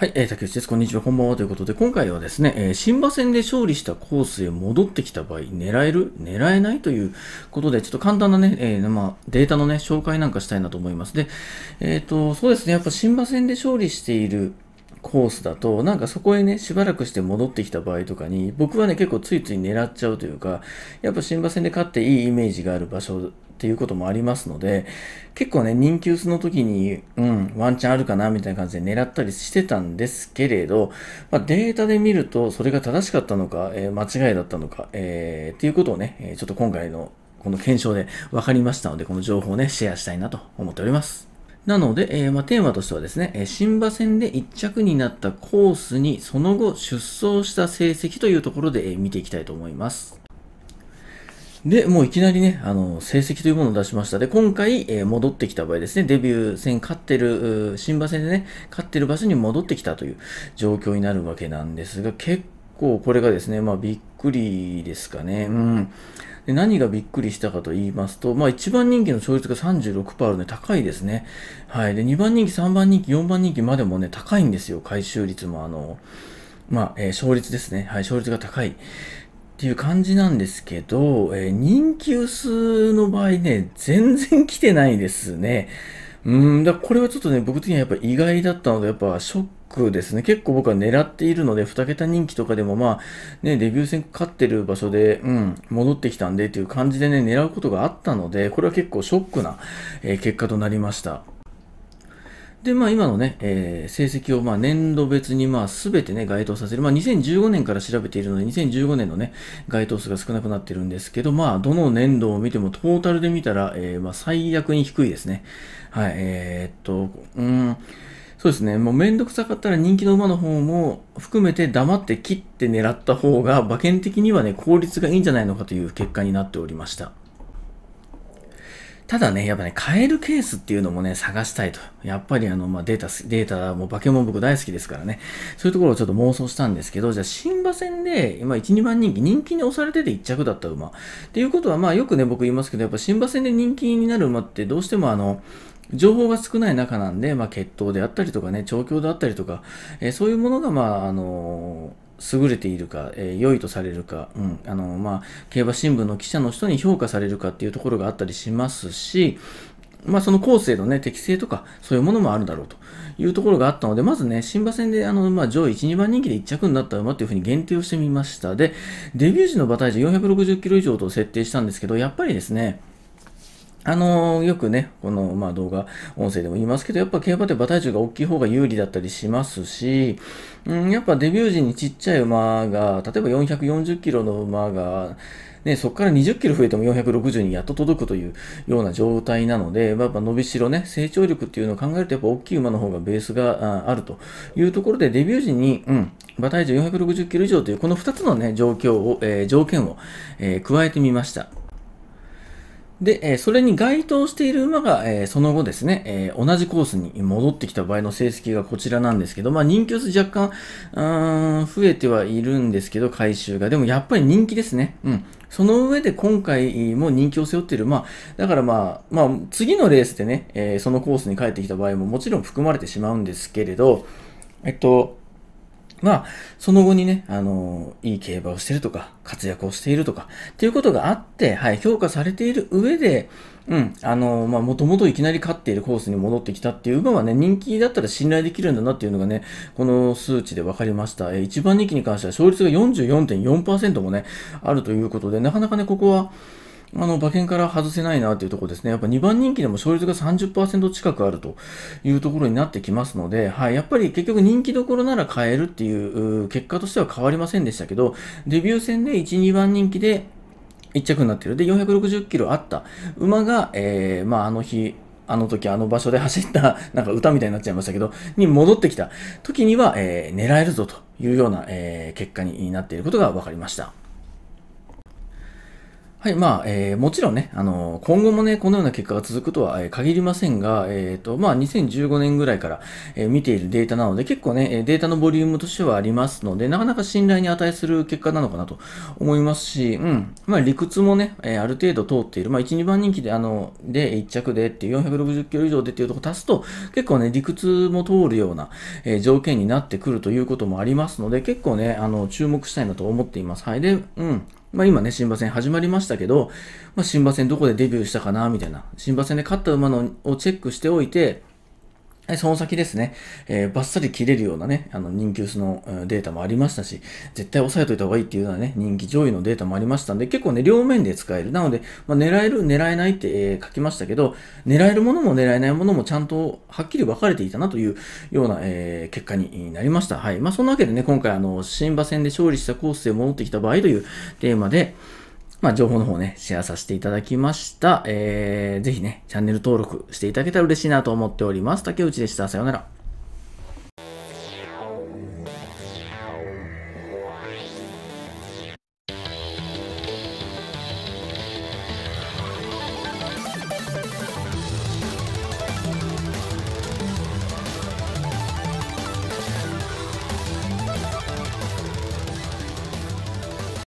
はい、えー、竹内です。こんにちは、こんばんは。ということで、今回はですね、えー、新馬戦で勝利したコースへ戻ってきた場合、狙える狙えないということで、ちょっと簡単なね、えー、まあ、データのね、紹介なんかしたいなと思います。で、えっ、ー、と、そうですね、やっぱ新馬戦で勝利しているコースだと、なんかそこへね、しばらくして戻ってきた場合とかに、僕はね、結構ついつい狙っちゃうというか、やっぱ新馬戦で勝っていいイメージがある場所っていうこともありますので、結構ね、人気薄の時に、うん、ワンチャンあるかなみたいな感じで狙ったりしてたんですけれど、まあ、データで見ると、それが正しかったのか、えー、間違いだったのか、えー、っていうことをね、ちょっと今回のこの検証で分かりましたので、この情報をね、シェアしたいなと思っております。なので、えー、まあ、テーマとしてはですね、え新馬戦で1着になったコースにその後出走した成績というところで、えー、見ていきたいと思います。で、もういきなりね、あの、成績というものを出しました。で、今回、えー、戻ってきた場合ですね、デビュー戦勝ってる、新馬戦でね、勝ってる場所に戻ってきたという状況になるわけなんですが、結構これがですね、まあ、びっくりですかね。うん。で何がびっくりしたかと言いますと、まあ、1番人気の勝率が36%あるので高いですね。はい。で、2番人気、3番人気、4番人気までもね、高いんですよ。回収率も、あの、まあ、えー、勝率ですね。はい、勝率が高い。っていう感じなんですけど、えー、人気薄の場合ね、全然来てないですね。うん、だこれはちょっとね、僕的にはやっぱ意外だったので、やっぱショックですね。結構僕は狙っているので、2桁人気とかでもまあ、ね、デビュー戦勝ってる場所で、うん、戻ってきたんでっていう感じでね、狙うことがあったので、これは結構ショックな、えー、結果となりました。で、まあ今のね、えー、成績をまあ年度別にまあ全てね、該当させる。まあ2015年から調べているので、2015年のね、該当数が少なくなってるんですけど、まあどの年度を見てもトータルで見たら、えー、まあ最悪に低いですね。はい、えー、っと、うん。そうですね。もうめんどくさかったら人気の馬の方も含めて黙って切って狙った方が馬券的にはね、効率がいいんじゃないのかという結果になっておりました。ただね、やっぱね、買えるケースっていうのもね、探したいと。やっぱりあの、まあ、データ、データもバケモン僕大好きですからね。そういうところをちょっと妄想したんですけど、じゃあ新馬戦で、今1、2番人気、人気に押されてて1着だった馬。っていうことは、まあよくね、僕言いますけど、やっぱ新馬戦で人気になる馬ってどうしてもあの、情報が少ない中なんで、まあ、血統であったりとかね、調教であったりとか、えー、そういうものが、まあ、あのー優れているか、えー、良いとされるか、うんあのまあ、競馬新聞の記者の人に評価されるかっていうところがあったりしますし、まあ、その構成の、ね、適性とかそういうものもあるだろうというところがあったので、まずね、新馬戦であの、まあ、上位1、2番人気で1着になった馬というふうに限定をしてみました。で、デビュー時の馬体重460キロ以上と設定したんですけど、やっぱりですね、あのー、よくね、この、まあ、動画、音声でも言いますけど、やっぱ競馬って馬体重が大きい方が有利だったりしますし、うん、やっぱデビュー時にちっちゃい馬が、例えば440キロの馬が、ね、そこから20キロ増えても460にやっと届くというような状態なので、やっぱ伸びしろね、成長力っていうのを考えると、やっぱ大きい馬の方がベースがあるというところで、デビュー時に、うん、馬体重460キロ以上という、この2つのね、状況を、えー、条件を、えー、加えてみました。で、えそれに該当している馬が、えその後ですね、え同じコースに戻ってきた場合の成績がこちらなんですけど、まあ人気数若干、うん、増えてはいるんですけど、回収が。でもやっぱり人気ですね。うん。その上で今回も人気を背負っている。まあ、だからまあ、まあ、次のレースでね、えそのコースに帰ってきた場合ももちろん含まれてしまうんですけれど、えっと、まあ、その後にね、あの、いい競馬をしてるとか、活躍をしているとか、っていうことがあって、はい、評価されている上で、うん、あの、まあ、もともといきなり勝っているコースに戻ってきたっていう馬はね、人気だったら信頼できるんだなっていうのがね、この数値で分かりました。え1番人気に関しては勝率が44.4%もね、あるということで、なかなかね、ここは、あの、馬券から外せないなというところですね。やっぱ2番人気でも勝率が30%近くあるというところになってきますので、はい、やっぱり結局人気どころなら買えるっていう結果としては変わりませんでしたけど、デビュー戦で1、2番人気で1着になってる。で、460キロあった馬が、えー、まあ、あの日、あの時あの場所で走った、なんか歌みたいになっちゃいましたけど、に戻ってきた時には、えー、狙えるぞというような、えー、結果になっていることが分かりました。はい、まあ、えー、もちろんね、あの今後もね、このような結果が続くとは、え限りませんが、えっ、ー、と、まあ、2015年ぐらいから、え見ているデータなので、結構ね、データのボリュームとしてはありますので、なかなか信頼に値する結果なのかなと思いますし、うん、まあ、理屈もね、えある程度通っている、まあ、1、2番人気で、あの、で、1着でっていう、460キロ以上でっていうとこ足すと、結構ね、理屈も通るような、え条件になってくるということもありますので、結構ね、あの、注目したいなと思っています。はい、で、うん、まあ、今ね、新馬戦始まりましたけど、まあ、新馬戦どこでデビューしたかな、みたいな。新馬戦で勝った馬のをチェックしておいて、その先ですね、えー、バッサリ切れるようなね、あの人気薄のデータもありましたし、絶対押さえといた方がいいっていうようなね、人気上位のデータもありましたんで、結構ね、両面で使える。なので、まあ、狙える、狙えないって、えー、書きましたけど、狙えるものも狙えないものもちゃんとはっきり分かれていたなというような、えー、結果になりました。はい。まあ、そんなわけでね、今回、あの、新馬戦で勝利したコースで戻ってきた場合というテーマで、まあ、情報の方ね、シェアさせていただきました。えー、ぜひね、チャンネル登録していただけたら嬉しいなと思っております。竹内でした。さようなら。